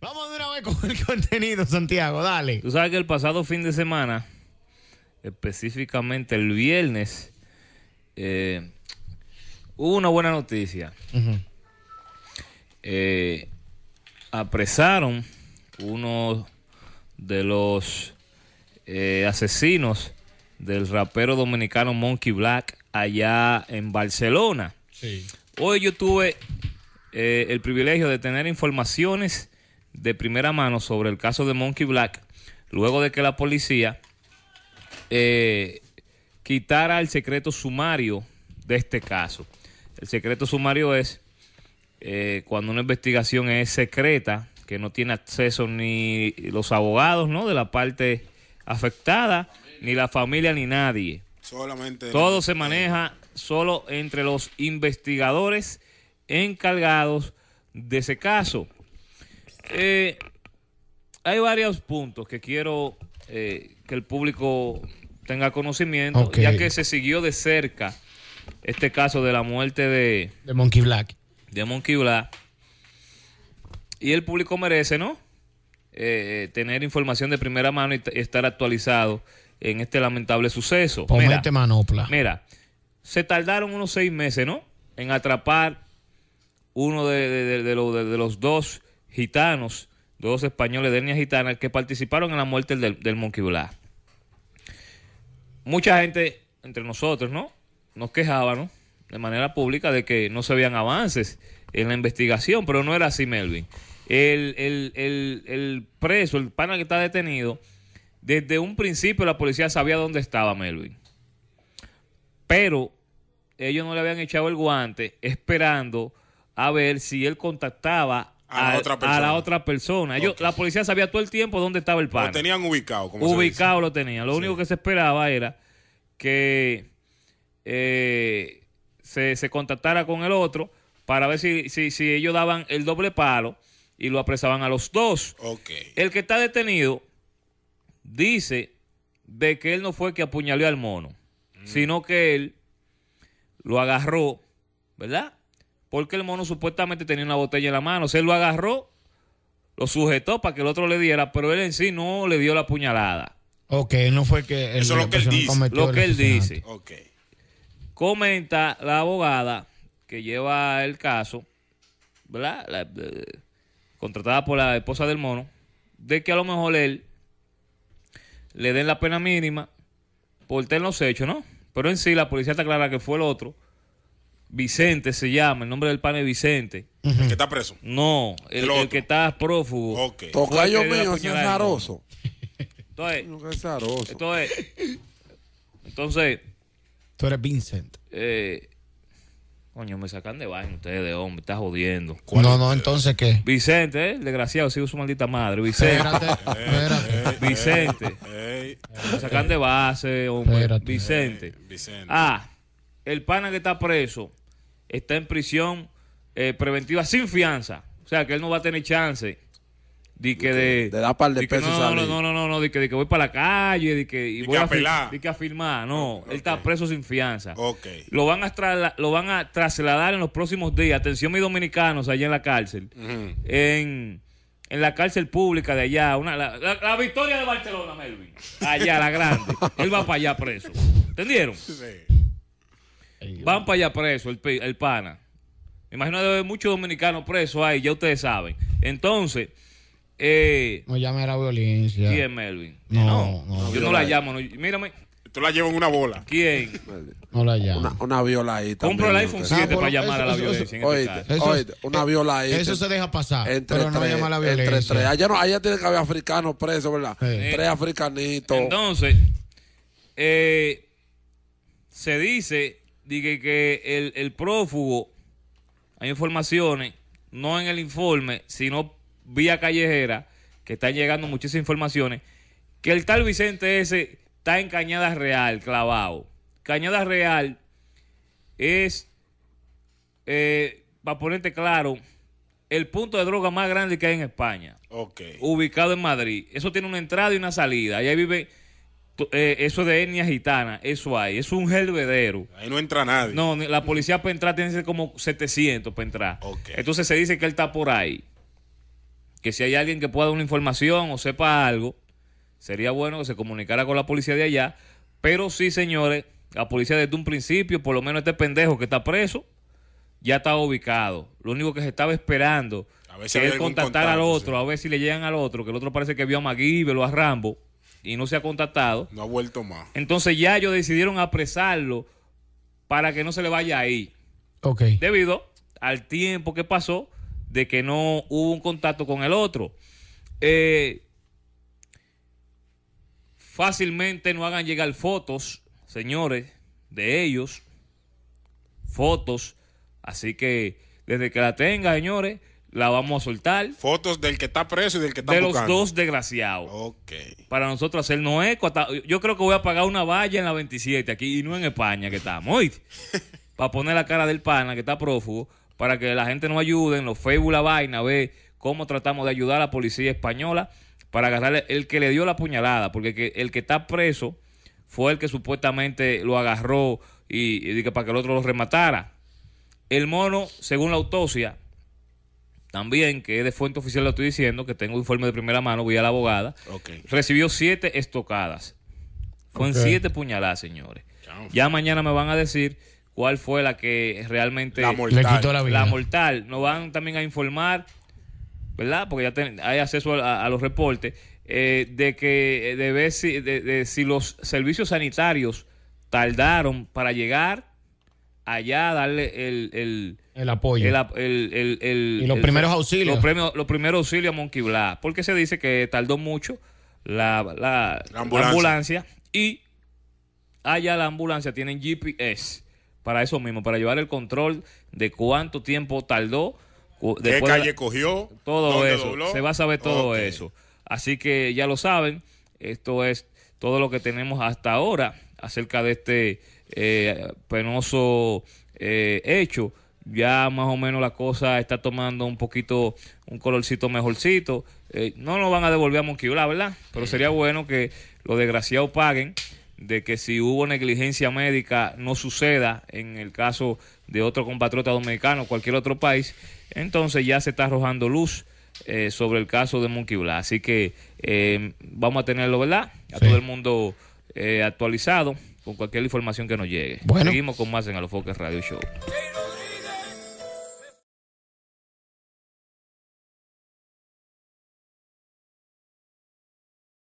Vamos de una vez con el contenido, Santiago, dale. Tú sabes que el pasado fin de semana, específicamente el viernes, eh, hubo una buena noticia. Eh, apresaron uno de los eh, asesinos del rapero dominicano Monkey Black allá en Barcelona. Hoy yo tuve el privilegio de tener informaciones de primera mano sobre el caso de Monkey Black, luego de que la policía eh, quitara el secreto sumario de este caso. El secreto sumario es eh, cuando una investigación es secreta, que no tiene acceso ni los abogados ¿no? de la parte afectada, ni la familia, ni nadie. Solamente Todo se maneja solo entre los investigadores encargados de ese caso. Eh, hay varios puntos que quiero eh, que el público tenga conocimiento, ya que se siguió de cerca este caso de la muerte de... De Monkey Black. De Monkey Black. Y el público merece, ¿no? Eh, tener información de primera mano y, estar actualizado en este lamentable suceso. Mira, este manopla. Mira, se tardaron unos seis meses, ¿no? En atrapar uno de, de los dos gitanos, dos españoles de etnia gitana, que participaron en la muerte del, del Monkey Mucha gente entre nosotros, ¿no? Nos ¿no? de manera pública de que no se habían avances en la investigación, pero no era así, Melvin. El, el preso, el pana que está detenido, desde un principio la policía sabía dónde estaba Melvin. Pero ellos no le habían echado el guante esperando a ver si él contactaba a, la ah, otra persona. la La policía sabía todo el tiempo dónde estaba el palo Lo tenían ubicado. Como ubicado lo tenían. Lo único que se esperaba era que eh, se, se, contactara con el otro para ver si, ellos daban el doble palo y lo apresaban a los dos. El que está detenido dice de que él no fue que apuñaló al mono, mm. sino que él lo agarró, ¿verdad? porque el mono supuestamente tenía una botella en la mano. Se lo agarró, lo sujetó para que el otro le diera, pero él en sí no le dio la puñalada. Ok, no fue que... Eso es lo que él dice. Lo que él dice. Comenta la abogada que lleva el caso, ¿verdad? Eh, contratada por la esposa del mono, de que a lo mejor él le den la pena mínima por tener los hechos, ¿no? Pero en sí la policía está clara que fue el otro Vicente se llama, el nombre del pan es Vicente. El que está preso. No, el, que está prófugo. Tocayo mío, es zaroso. Entonces, entonces, entonces, Tú eres Vincent. Eh, coño, me sacan de base ustedes, de hombre, estás jodiendo. No, no, entonces qué. Vicente, eh, desgraciado, sigo su maldita madre. Vicente. Vicente. me sacan de base, hombre. Vicente. Vicente. Ah el pana que está preso está en prisión eh, preventiva sin fianza. O sea, que él no va a tener chance de que de... De dar par de, pesos no, no, no, no, no, no, de que, voy para la calle, de que... Y de voy que a apelar. De que afirmar. no. Él está preso sin fianza. Ok. Lo van, a lo van a trasladar en los próximos días. Atención, mis dominicanos allá en la cárcel. En en la cárcel pública de allá, una, la, victoria de Barcelona, Melvin, allá, la grande. Él va para allá preso. ¿Entendieron? Sí. Van para allá preso el, pana. Imagino debe haber muchos dominicanos presos ahí, ya ustedes saben. Entonces, eh, no llame a la violencia. ¿Quién, Melvin? No, no, yo no la llamo. mírame. Tú la llevas en una bola. ¿Quién? No la llamo. Una, una viola ahí. Compro el iPhone 7 ah, para llamar a la violencia. en oíte, este una eh, viola ahí. Eso se deja pasar. Entre pero no a la violencia. Entre tres. Allá, no, allá tiene que haber africanos presos, ¿verdad? Tres africanitos. Entonces, eh, se dice dije que el, prófugo, hay informaciones, no en el informe, sino vía callejera, que están llegando muchísimas informaciones, que el tal Vicente ese está en Cañada Real, clavado. Cañada Real es, eh, para ponerte claro, el punto de droga más grande que hay en España. Ubicado en Madrid. Eso tiene una entrada y una salida. Y vive eso eh, eso de etnia gitana, eso hay, es un helvedero. Ahí no entra nadie. No, la policía para entrar tiene que ser como 700 para entrar. Entonces se dice que él está por ahí. Que si hay alguien que pueda dar una información o sepa algo, sería bueno que se comunicara con la policía de allá. Pero sí, señores, la policía desde un principio, por lo menos este pendejo que está preso, ya está ubicado. Lo único que se estaba esperando Es contactar al otro, a ver si le llegan al otro, que el otro parece que vio a Maguibe o a Rambo y no se ha contactado. No ha vuelto más. Entonces ya ellos decidieron apresarlo para que no se le vaya ahí. Ok. Debido al tiempo que pasó de que no hubo un contacto con el otro. Eh, fácilmente no hagan llegar fotos, señores, de ellos. Fotos. Así que desde que la tenga, señores la vamos a soltar. Fotos del que está preso y del que está De los dos desgraciados. Ok. Para nosotros no eco. yo creo que voy a pagar una valla en la 27 aquí y no en España que estamos. para poner la cara del pana que está prófugo, para que la gente nos ayude en los Facebook la vaina, a ver cómo tratamos de ayudar a la policía española para agarrarle el que le dio la puñalada, porque el que, está preso fue el que supuestamente lo agarró y, y para que el otro lo rematara. El mono, según la autopsia, también, que es de fuente oficial, lo estoy diciendo, que tengo informe de primera mano, voy a la abogada. Recibió siete estocadas. Con siete puñaladas, señores. Ya mañana me van a decir cuál fue la que realmente la mortal. Le quitó la, vida. la mortal. Nos van también a informar, ¿verdad? Porque ya hay acceso a, los reportes, eh, de que eh, de ver si, si los servicios sanitarios tardaron para llegar allá a darle el el apoyo. y los primeros auxilios. Los, primeros auxilios a Monkey Porque se dice que tardó mucho la, ambulancia. Y allá la ambulancia tienen GPS para eso mismo, para llevar el control de cuánto tiempo tardó. ¿Qué calle cogió? Todo eso. Se va a saber todo eso. Así que ya lo saben. Esto es todo lo que tenemos hasta ahora acerca de este eh, penoso eh, hecho ya más o menos la cosa está tomando un poquito, un colorcito mejorcito. Eh, no lo van a devolver a Monkey verdad, pero sería bueno que los desgraciados paguen de que si hubo negligencia médica no suceda en el caso de otro compatriota dominicano o cualquier otro país, entonces ya se está arrojando luz eh, sobre el caso de Monkey Así que eh, vamos a tenerlo, ¿verdad? A todo el mundo actualizado con cualquier información que nos llegue. Seguimos con más en Alofoques Radio Show.